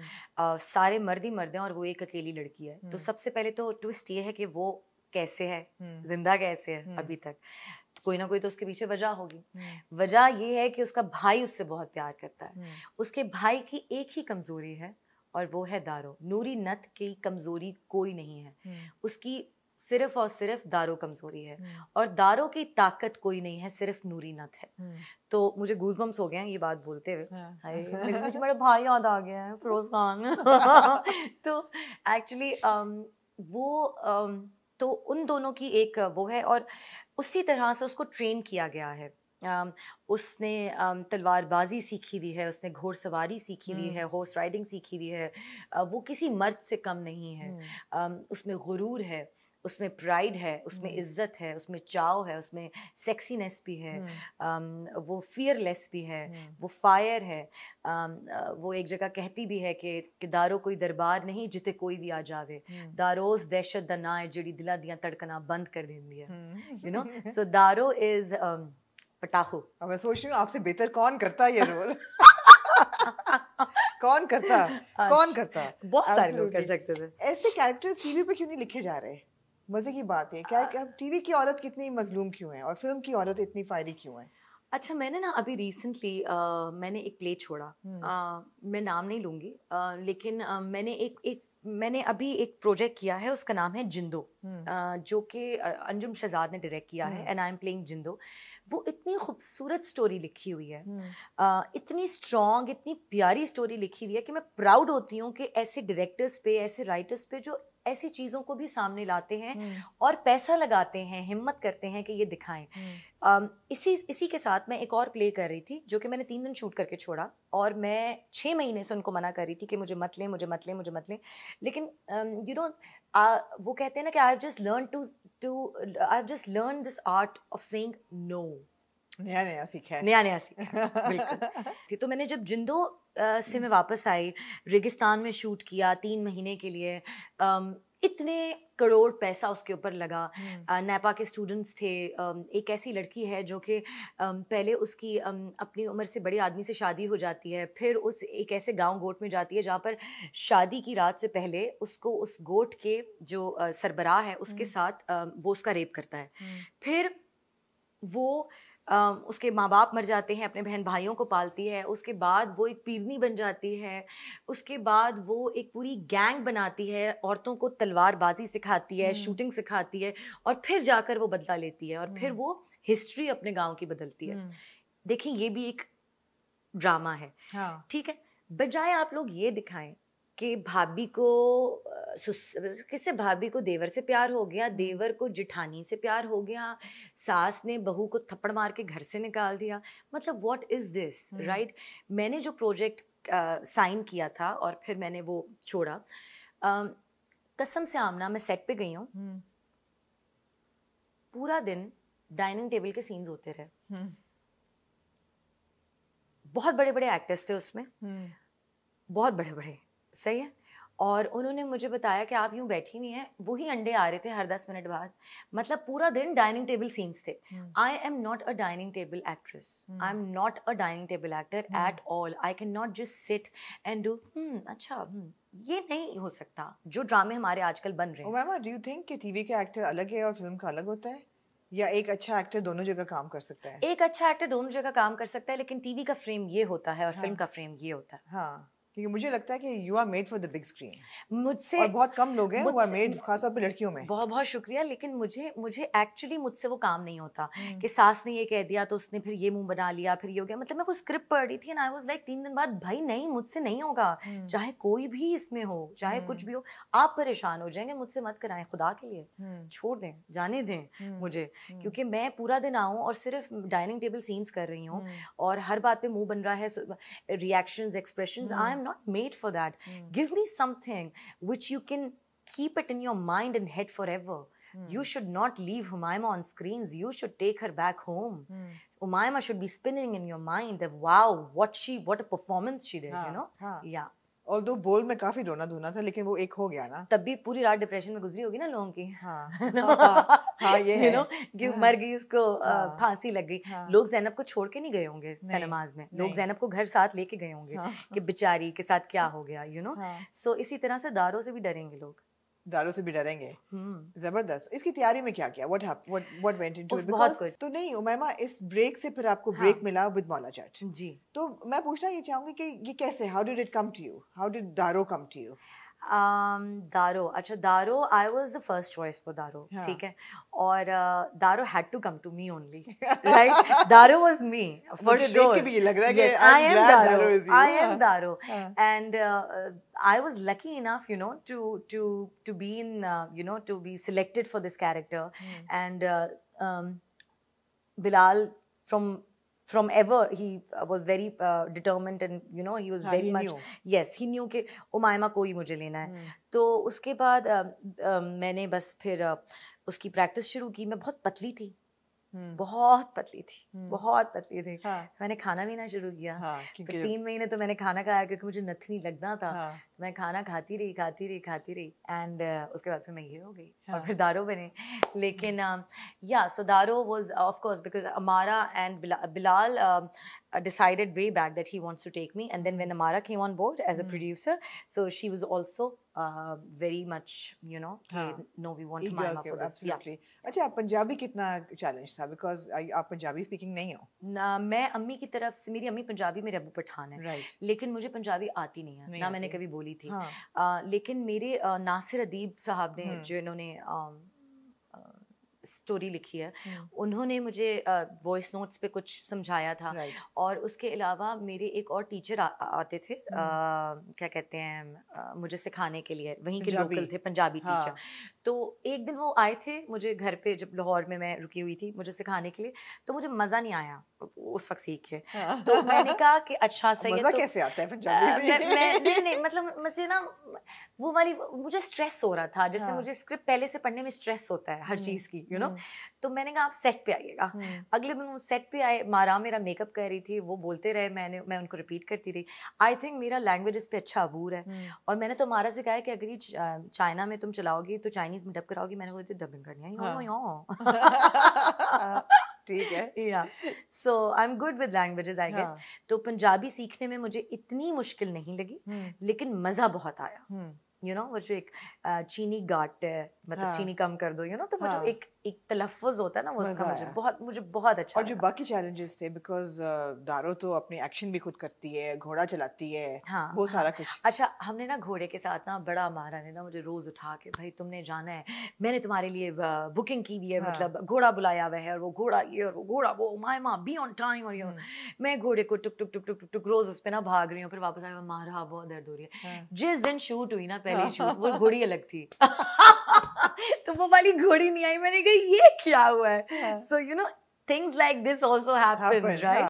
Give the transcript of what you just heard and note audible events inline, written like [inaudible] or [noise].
uh, सारे मर्द ही मर्द हैं और वो एक अकेली लड़की है तो हम्म। सबसे पहले तो ट्विस्ट ये है कि वो कैसे है हम्म। जिंदा कैसे है हम्म। अभी तक तो कोई ना कोई तो उसके पीछे वजह होगी वजह ये है कि उसका भाई उससे बहुत प्यार करता है उसके भाई की एक ही कमजोरी है और वो है दारो नूरी नथ की कमजोरी कोई नहीं है उसकी सिर्फ और सिर्फ दारो कमजोरी है हम्म। और दारो की ताकत कोई नहीं है सिर्फ नूरी नत है हम्म। तो मुझे गूजबम्स हो गए हैं ये बात बोलते हुए हाँ। [laughs] मुझे बड़ा भाई याद आ गया है फिरोज खान तो एक्चुअली um, वो um, तो उन दोनों की एक वो है और उसी तरह से उसको ट्रेन किया गया है um, उसने तलवारबाजी सीखी हुई है उसने घोड़सवारी सीखी हुई है हॉर्स हम्म। राइडिंग सीखी हुई है uh, वो किसी मर्द से कम नहीं है उसमें गुरूर है उसमें प्राइड है उसमें हम्म। इज्जत है उसमें चाव है उसमें सेक्सीनेस भी है हम्म। वो फियरलेस भी है हम्म। वो फायर है वो एक जगह कहती भी है कि, कि दारो कोई दरबार नहीं जिते कोई भी आ जावे दारोज दहशत द ना है जी दिला दिया तड़कना बंद कर देती है you know so Daro is पटाखो मैं सोच रही हूँ आपसे बेहतर कौन करता है ये रोल [laughs] कौन करता कौन करता बहुत सारे लोग कर सकते थे ऐसे कैरेक्टर्स टीवी पे क्यों नहीं लिखे जा रहे हैं मज़े की बात है क्या आ, टीवी की औरत कितनी मजलूम क्यों है और फिल्म की औरत इतनी फायरी क्यों है अच्छा मैंने ना अभी रिसेंटली मैंने एक प्ले छोड़ा आ, हम्म। मैं नाम नहीं लूँगी आ, लेकिन मैंने एक एक मैंने अभी एक प्रोजेक्ट किया है उसका नाम है जिंदो हम्म। जो कि अंजुम शहजाद ने डायरेक्ट किया है and I am playing Zindo वो इतनी खूबसूरत स्टोरी लिखी हुई है हम्म। इतनी स्ट्रॉन्ग इतनी प्यारी स्टोरी लिखी हुई है कि मैं प्राउड होती हूँ कि ऐसे डायरेक्टर्स पे ऐसे राइटर्स पे जो ऐसी चीज़ों को भी सामने लाते हैं हम्म। और पैसा लगाते हैं हिम्मत करते हैं कि ये दिखाएं इसी इसी के साथ मैं एक और प्ले कर रही थी जो कि मैंने तीन दिन शूट करके छोड़ा और मैं छः महीने से उनको मना कर रही थी कि मुझे मत लें मुझे मत लें मुझे मत लें लेकिन यू नो आ, वो कहते हैं ना कि I've just learned to to I've just learned this art of saying no. नया नया सीखा है नया नया सीखा है बिल्कुल तो मैंने जब जिंदो से मैं वापस आई रेगिस्तान में शूट किया तीन महीने के लिए um, इतने करोड़ पैसा उसके ऊपर लगा हम्म। नेपा के स्टूडेंट्स थे एक ऐसी लड़की है जो कि पहले उसकी अपनी उम्र से बड़े आदमी से शादी हो जाती है फिर उस एक ऐसे गांव गोट में जाती है जहाँ पर शादी की रात से पहले उसको उस गोट के जो सरबराह है उसके हम्म। साथ वो उसका रेप करता है हम्म। फिर वो उसके माँ बाप मर जाते हैं अपने बहन भाइयों को पालती है उसके बाद वो एक पीरनी बन जाती है उसके बाद वो एक पूरी गैंग बनाती है औरतों को तलवारबाजी सिखाती है हम्म। शूटिंग सिखाती है और फिर जाकर वो बदला लेती है और फिर हम्म। वो हिस्ट्री अपने गाँव की बदलती है हम्म। देखिए ये भी एक ड्रामा है हाँ। ठीक है बजाय आप लोग ये दिखाएं कि भाभी को मतलब किससे भाभी को देवर से प्यार हो गया हम्म। देवर को जिठानी से प्यार हो गया सास ने बहू को थप्पड़ मार के घर से निकाल दिया मतलब व्हाट इज़ दिस राइट मैंने जो प्रोजेक्ट साइन किया था और फिर मैंने वो छोड़ा uh, कसम से आमना मैं सेट पे गई हूँ हम्म। पूरा दिन डाइनिंग टेबल के सीन्स होते रहे हम्म। बहुत बड़े बड़े एक्टर्स थे उसमें बहुत बड़े बड़े सही है और उन्होंने मुझे बताया कि आप यूँ बैठी हुई हैं वही अंडे आ रहे थे हर दस मिनट बाद मतलब पूरा दिन डाइनिंग टेबल सीन्स थे I am not a dining table actress I am not a dining table actor at all I can not just sit and do अच्छा hmm. ये नहीं हो सकता जो ड्रामे हमारे आजकल बन रहे हैं डू यू थिंक कि टीवी के एक्टर अलग है और फिल्म का अलग होता है या एक अच्छा एक्टर दोनों जगह काम कर सकता है एक अच्छा एक्टर दोनों जगह काम कर सकता है लेकिन टीवी का फ्रेम ये होता है और हाँ, फिल्म का फ्रेम ये होता है हाँ क्योंकि मुझे लगता है कि you are made for the big screen मुझसे और बहुत कम लोग हैं वो मेड खासतौर पे लड़कियों में बहुत बहुत शुक्रिया लेकिन मुझे मुझे एक्चुअली मुझसे वो काम नहीं होता hmm. कि सास ने ये कह दिया तो उसने फिर ये मुंह बना लिया फिर ये हो गया मतलब मैं वो स्क्रिप्ट पढ़ रही थी एंड आई वाज लाइक तीन दिन बाद भाई नहीं मुझसे नहीं होगा hmm. चाहे कोई भी इसमें हो चाहे कुछ hmm. भी हो आप परेशान हो जाएंगे मुझसे मत कराएं खुदा के लिए छोड़ दें जाने दें मुझे क्योंकि मैं पूरा दिन आऊँ और सिर्फ डाइनिंग टेबल सीन्स कर रही हूँ और हर बात पे मुंह बन रहा है reaction expression I am I'm not made for that. Mm. Give me something which you can keep it in your mind and head forever. Mm. You should not leave Humaima on screens. You should take her back home. Mm. Umaima should be spinning in your mind that wow, what she, what a performance she did. Huh. You know, huh. yeah. Although बोल में काफी रोना धोना था लेकिन वो एक हो गया ना तब भी पूरी रात डिप्रेशन में गुजरी होगी ना लोगों की हाँ [laughs] हाँ, हाँ, हाँ ये है नो कि हाँ। मर गई उसको हाँ। फांसी लग गई लोग जैनब को छोड़ के नहीं गए होंगे सनमाज में लोग जैनब को घर साथ लेके गए होंगे कि बेचारी के साथ क्या हो गया यू नो सो इसी तरह से दारों से भी डरेंगे लोग दारू से भी डरेंगे हम्म। जबरदस्त इसकी तैयारी में क्या किया what what what went into it बहुत कुछ तो नहीं उमैमा इस ब्रेक से फिर आपको ब्रेक हाँ. मिला विद मौला जट जी तो मैं पूछना ये चाहूंगी कि ये कैसे how did it come to you how did Daro come to you Daro um, अच्छा Daro I was the first choice for Daro ठीक है और Daro had to come to me only right Daro was me first भी लग रहा है I am Daro I am Daro and I was lucky enough you know to to to be in you know to be selected for this character and Bilal from from ever he was very determined and you know he was very much yes he knew कि उमायमा को ही मुझे लेना है हम्म। तो उसके बाद मैंने बस फिर उसकी प्रैक्टिस शुरू की मैं बहुत पतली थी हम्म। बहुत पतली थी हम्म। बहुत पतली थी हाँ। मैंने खाना पीना शुरू किया हाँ, फिर तीन महीने तो मैंने खाना खाया क्योंकि मुझे नथनी लगना था हाँ। तो मैं खाना खाती रही खाती रही खाती रही एंड uh, उसके बाद फिर मैं ये हो गई हाँ। और फिर दारो बने [laughs] लेकिन ya so Daro was of course because Amara and Bilal decided way back that he wants to take me and then when Amara came on board as a producer so she was also Uh, हाँ। अच्छा आप पंजाबी कितना चैलेंज था आप पंजाबी स्पीकिंग नहीं हो ना मैं अम्मी की तरफ से मेरी अम्मी पंजाबी मेरे रबू पठान है right. लेकिन मुझे पंजाबी आती नहीं है नहीं ना मैंने कभी बोली थी हाँ. uh, लेकिन मेरे uh, नासिर अदीब साहब ने हम्म। जिन्होंने um, स्टोरी लिखी है हम्म। उन्होंने मुझे वॉइस नोट्स पे कुछ समझाया था और उसके अलावा मेरे एक और टीचर आते थे हम्म। क्या कहते हैं मुझे सिखाने के लिए वहीं के लोकल थे पंजाबी टीचर हाँ। तो एक दिन वो आए थे मुझे घर पे जब लाहौर में मैं रुकी हुई थी मुझे सिखाने के लिए तो मुझे मज़ा नहीं आया उस वक्त सीख के हाँ। तो मैंने कहा कि अच्छा सही है तो मतलब मुझे ना वो वाली मुझे स्ट्रेस हो रहा था जैसे हाँ. मुझे स्क्रिप्ट पहले से पढ़ने में स्ट्रेस होता है हर हम्म, चीज की यू you नो know? हम्म। तो मैंने कहा आप सेट पे आइएगा हम्म। अगले दिन वो सेट पे आए मारा मेरा मेकअप कर रही थी वो बोलते रहे मैंने मैं उनको रिपीट करती रही आई थिंक मेरा लैंग्वेज इस पर अच्छा अबूर है और मैंने तो मारा से कहा कि अगर ये चाइना में तुम चलाओगी तो चाइनीज में डब कराओगी मैंने बोलती तो डबिंग करनी है हाँ। [laughs] [laughs] [laughs] ठीक है ya so I am good with languages I guess तो पंजाबी सीखने में मुझे इतनी मुश्किल नहीं लगी हम्म। लेकिन मज़ा बहुत आया यू नो वो जो एक चीनी गाट है मतलब हाँ। चीनी कम कर दो यू नो तो वो जो हाँ। एक एक तलफ़ होता ना वो उसका मुझे बहुत मुझे बहुत अच्छा और जो बाकी चैलेंजेस थे बिकॉज दारो तो अपने एक्शन भी खुद करती है घोड़ा चलाती है हाँ वो हाँ। सारा कुछ अच्छा हमने ना घोड़े के साथ ना बड़ा मारा ने ना मुझे रोज़ उठा के भाई तुमने जाना है मैंने तुम्हारे लिए बुकिंग की हुई है हाँ. मतलब घोड़ा बुलाया हुआ है और वो घोड़ा ये और वो घोड़ा वो माए माँ बी ऑन टाइम और यू हम्म। मैं घोड़े को टुक टुक टुक टुक टुक टुक रोज़ उस पर ना भाग रही हूँ फिर वापस आया मारा बहुत दर्द हो रही है हाँ। जिस दिन शूट हुई ना पहले शूट हाँ। वो घोड़ी अलग थी [laughs] [laughs] तो वो वाली घोड़ी नहीं आई मैंने कहा ये क्या हुआ है so you know things like this also happen right